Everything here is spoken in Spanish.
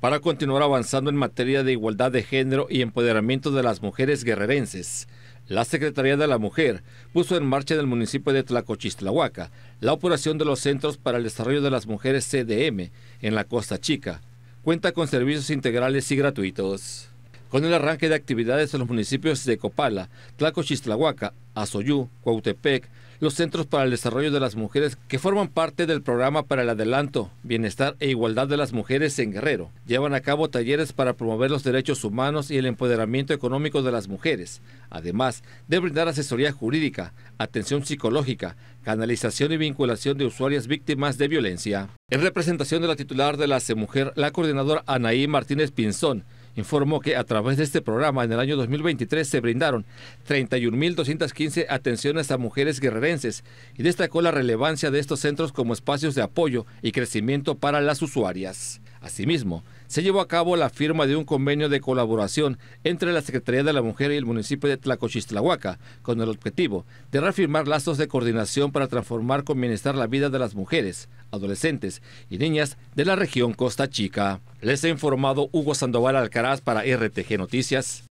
para continuar avanzando en materia de igualdad de género y empoderamiento de las mujeres guerrerenses. La Secretaría de la Mujer puso en marcha en el municipio de Tlacochistlahuaca la operación de los Centros para el Desarrollo de las Mujeres CDM en la Costa Chica. Cuenta con servicios integrales y gratuitos con el arranque de actividades en los municipios de Copala, Tlacochistlahuaca, Azoyú, Cuautepec, los Centros para el Desarrollo de las Mujeres que forman parte del programa para el adelanto, bienestar e igualdad de las mujeres en Guerrero. Llevan a cabo talleres para promover los derechos humanos y el empoderamiento económico de las mujeres, además de brindar asesoría jurídica, atención psicológica, canalización y vinculación de usuarias víctimas de violencia. En representación de la titular de la CEMUJER, la coordinadora Anaí Martínez Pinzón, informó que a través de este programa en el año 2023 se brindaron 31.215 atenciones a mujeres guerrerenses y destacó la relevancia de estos centros como espacios de apoyo y crecimiento para las usuarias. Asimismo, se llevó a cabo la firma de un convenio de colaboración entre la Secretaría de la Mujer y el municipio de Tlacochistlahuaca, con el objetivo de reafirmar lazos de coordinación para transformar con bienestar la vida de las mujeres, adolescentes y niñas de la región Costa Chica. Les ha informado Hugo Sandoval Alcaraz para RTG Noticias.